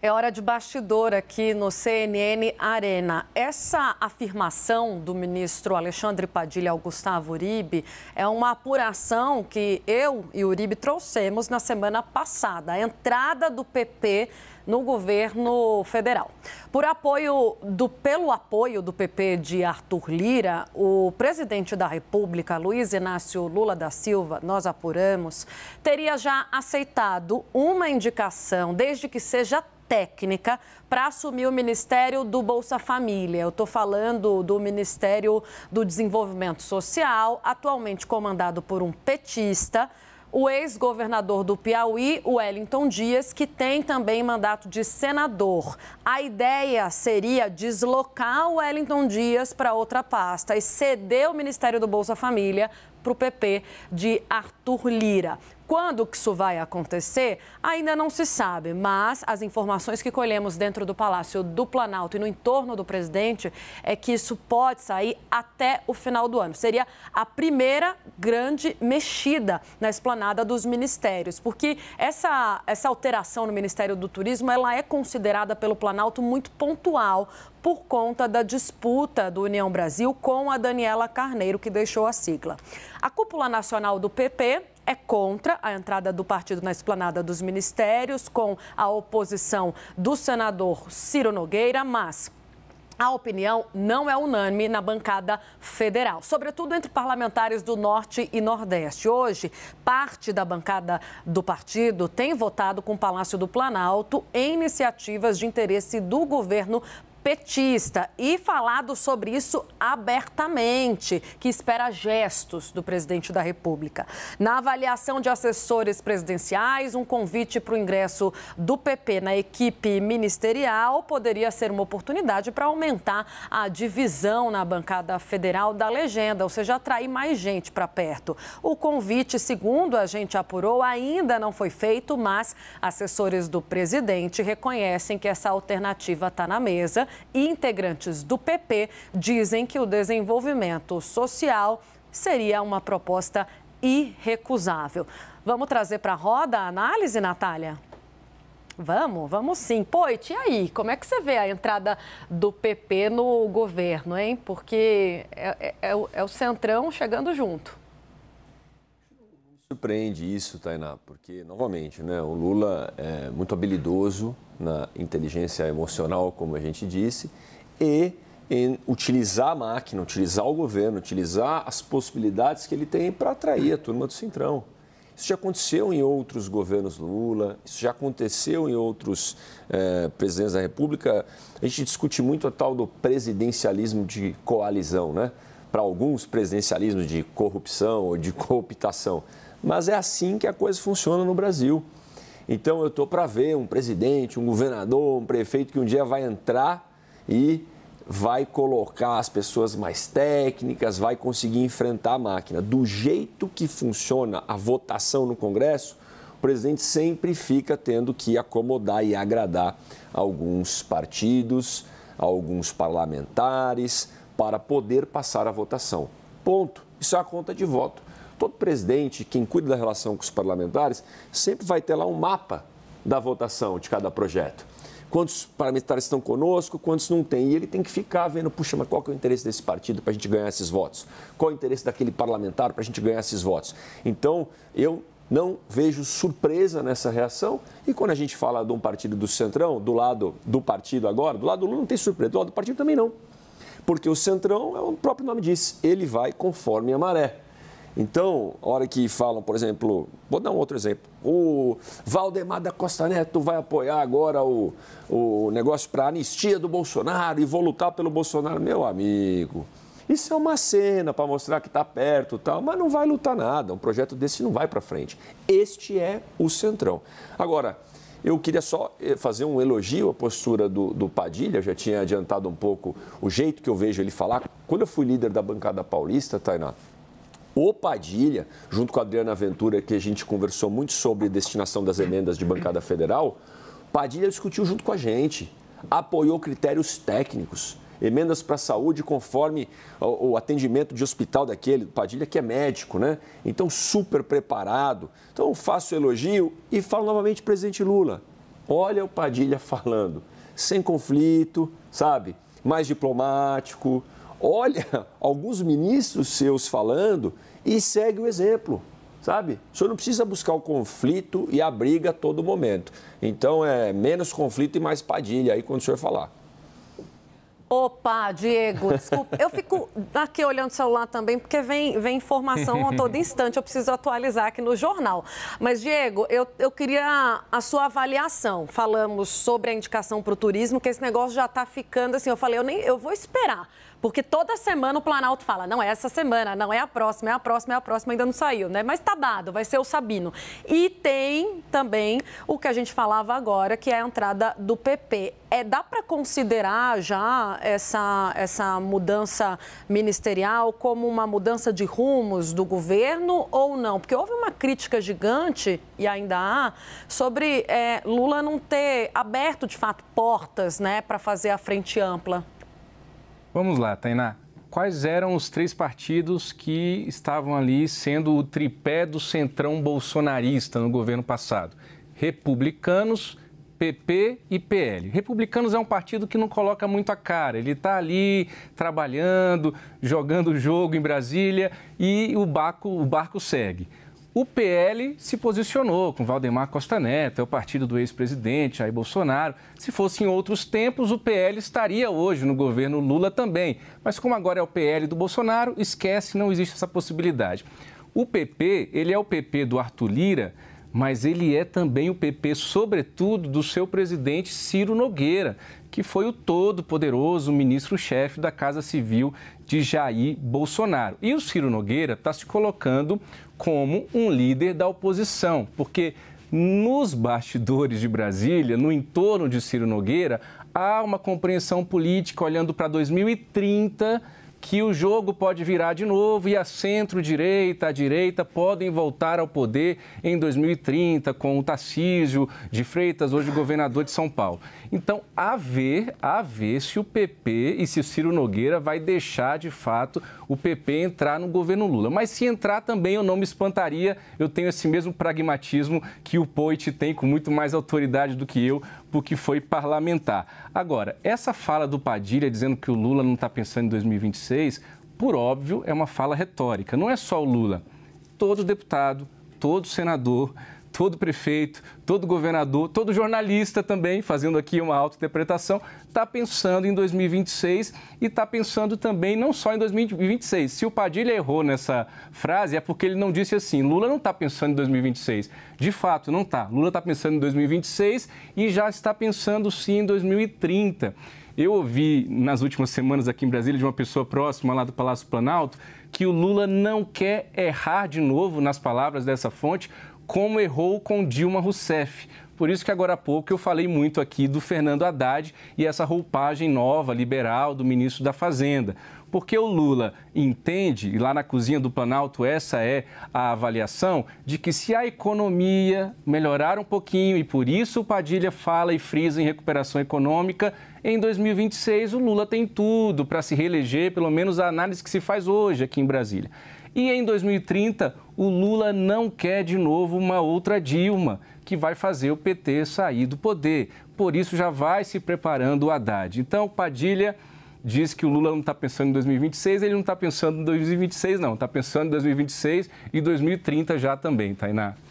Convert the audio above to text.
É hora de bastidor aqui no CNN Arena. Essa afirmação do ministro Alexandre Padilha ao Gustavo Uribe é uma apuração que eu e Uribe trouxemos na semana passada, a entrada do PP no governo federal. Por apoio do pelo apoio do PP de Arthur Lira, o presidente da República Luiz Inácio Lula da Silva, nós apuramos, teria já aceitado uma indicação desde que seja técnica para assumir o Ministério do Bolsa Família. Eu estou falando do Ministério do Desenvolvimento Social, atualmente comandado por um petista o ex-governador do Piauí, Wellington Dias, que tem também mandato de senador. A ideia seria deslocar o Wellington Dias para outra pasta e ceder o Ministério do Bolsa Família para o PP de Arthur Lira. Quando que isso vai acontecer ainda não se sabe, mas as informações que colhemos dentro do Palácio do Planalto e no entorno do presidente é que isso pode sair até o final do ano. Seria a primeira grande mexida na esplanada dos ministérios, porque essa, essa alteração no Ministério do Turismo ela é considerada pelo Planalto muito pontual, por conta da disputa do União Brasil com a Daniela Carneiro, que deixou a sigla. A cúpula nacional do PP é contra a entrada do partido na esplanada dos ministérios, com a oposição do senador Ciro Nogueira, mas a opinião não é unânime na bancada federal, sobretudo entre parlamentares do Norte e Nordeste. Hoje, parte da bancada do partido tem votado com o Palácio do Planalto em iniciativas de interesse do governo petista e falado sobre isso abertamente, que espera gestos do presidente da República. Na avaliação de assessores presidenciais, um convite para o ingresso do PP na equipe ministerial poderia ser uma oportunidade para aumentar a divisão na bancada federal da legenda, ou seja, atrair mais gente para perto. O convite, segundo a gente apurou, ainda não foi feito, mas assessores do presidente reconhecem que essa alternativa está na mesa e integrantes do PP dizem que o desenvolvimento social seria uma proposta irrecusável. Vamos trazer para a roda a análise, Natália? Vamos, vamos sim. Poit, e aí? Como é que você vê a entrada do PP no governo, hein? Porque é, é, é o, é o Centrão chegando junto. Surpreende isso, Tainá, porque, novamente, né, o Lula é muito habilidoso na inteligência emocional, como a gente disse, e em utilizar a máquina, utilizar o governo, utilizar as possibilidades que ele tem para atrair a turma do Centrão. Isso já aconteceu em outros governos Lula, isso já aconteceu em outros eh, presidentes da República. A gente discute muito a tal do presidencialismo de coalizão, né? Para alguns, presidencialismo de corrupção ou de cooptação. Mas é assim que a coisa funciona no Brasil. Então eu estou para ver um presidente, um governador, um prefeito que um dia vai entrar e vai colocar as pessoas mais técnicas, vai conseguir enfrentar a máquina. Do jeito que funciona a votação no Congresso, o presidente sempre fica tendo que acomodar e agradar alguns partidos, alguns parlamentares, para poder passar a votação. Ponto. Isso é a conta de voto todo presidente, quem cuida da relação com os parlamentares, sempre vai ter lá um mapa da votação de cada projeto. Quantos parlamentares estão conosco, quantos não tem. E ele tem que ficar vendo, puxa, mas qual que é o interesse desse partido para a gente ganhar esses votos? Qual é o interesse daquele parlamentar para a gente ganhar esses votos? Então, eu não vejo surpresa nessa reação. E quando a gente fala de um partido do Centrão, do lado do partido agora, do lado do Lula não tem surpresa, do lado do partido também não. Porque o Centrão, é o próprio nome diz, ele vai conforme a maré. Então, a hora que falam, por exemplo, vou dar um outro exemplo, o Valdemar da Costa Neto vai apoiar agora o, o negócio para anistia do Bolsonaro e vou lutar pelo Bolsonaro. Meu amigo, isso é uma cena para mostrar que está perto e tal, mas não vai lutar nada. Um projeto desse não vai para frente. Este é o Centrão. Agora, eu queria só eh, fazer um elogio à postura do, do Padilha, eu já tinha adiantado um pouco o jeito que eu vejo ele falar. Quando eu fui líder da bancada paulista, Tainá, o Padilha, junto com a Adriana Ventura, que a gente conversou muito sobre destinação das emendas de bancada federal, Padilha discutiu junto com a gente, apoiou critérios técnicos, emendas para a saúde conforme o, atendimento de hospital daquele, Padilha, que é médico, né? Então, super preparado. Então, faço elogio e falo novamente, presidente Lula, olha o Padilha falando, sem conflito, sabe? Mais diplomático, olha alguns ministros seus falando e segue o exemplo, sabe? O senhor não precisa buscar o conflito e a briga a todo momento. Então é menos conflito e mais padilha aí quando o senhor falar. Opa, Diego, desculpa. Eu fico aqui olhando o celular também, porque vem, vem informação a todo instante. Eu preciso atualizar aqui no jornal. Mas, Diego, eu, eu queria a sua avaliação. Falamos sobre a indicação para o turismo, que esse negócio já está ficando assim. Eu falei, eu, nem, eu vou esperar porque toda semana o Planalto fala, não é essa semana, não é a próxima, é a próxima, é a próxima, ainda não saiu, né? Mas tá dado, vai ser o Sabino. E tem também o que a gente falava agora, que é a entrada do PP. É, dá para considerar já essa, essa mudança ministerial como uma mudança de rumos do governo ou não? Porque houve uma crítica gigante, e ainda há, sobre é, Lula não ter aberto de fato portas né, para fazer a frente ampla. Vamos lá, Tainá. Quais eram os três partidos que estavam ali sendo o tripé do centrão bolsonarista no governo passado? Republicanos, PP e PL. Republicanos é um partido que não coloca muito a cara. Ele está ali trabalhando, jogando o jogo em Brasília e o barco, o barco segue o PL se posicionou com Valdemar Costa Neto, é o partido do ex-presidente Jair Bolsonaro. Se fosse em outros tempos, o PL estaria hoje no governo Lula também. Mas como agora é o PL do Bolsonaro, esquece, não existe essa possibilidade. O PP, ele é o PP do Arthur Lira, mas ele é também o PP, sobretudo do seu presidente Ciro Nogueira, que foi o todo-poderoso ministro-chefe da Casa Civil de Jair Bolsonaro. E o Ciro Nogueira está se colocando como um líder da oposição, porque nos bastidores de Brasília, no entorno de Ciro Nogueira, há uma compreensão política olhando para 2030 que o jogo pode virar de novo e a centro-direita, a direita podem voltar ao poder em 2030 com o Tarcísio de Freitas, hoje governador de São Paulo. Então, a ver, a ver se o PP e se o Ciro Nogueira vai deixar de fato o PP entrar no governo Lula. Mas se entrar também eu não me espantaria, eu tenho esse mesmo pragmatismo que o Poit tem com muito mais autoridade do que eu porque foi parlamentar. Agora, essa fala do Padilha dizendo que o Lula não está pensando em 2026, por óbvio, é uma fala retórica. Não é só o Lula. Todo deputado, todo senador, todo prefeito, todo governador, todo jornalista também, fazendo aqui uma auto-interpretação, está pensando em 2026 e está pensando também não só em 2026. Se o Padilha errou nessa frase, é porque ele não disse assim: Lula não está pensando em 2026. De fato, não está. Lula está pensando em 2026 e já está pensando sim em 2030. Eu ouvi nas últimas semanas aqui em Brasília de uma pessoa próxima lá do Palácio Planalto que o Lula não quer errar de novo nas palavras dessa fonte como errou com Dilma Rousseff. Por isso que agora há pouco eu falei muito aqui do Fernando Haddad e essa roupagem nova, liberal, do ministro da Fazenda. Porque o Lula entende, e lá na cozinha do Planalto essa é a avaliação, de que se a economia melhorar um pouquinho, e por isso o Padilha fala e frisa em recuperação econômica, em 2026 o Lula tem tudo para se reeleger, pelo menos a análise que se faz hoje aqui em Brasília. E em 2030 o Lula não quer de novo uma outra Dilma, que vai fazer o PT sair do poder. Por isso já vai se preparando o Haddad. Então, Padilha diz que o Lula não está pensando em 2026, ele não está pensando em 2026, não. Está pensando em 2026 e 2030 já também, Tainá.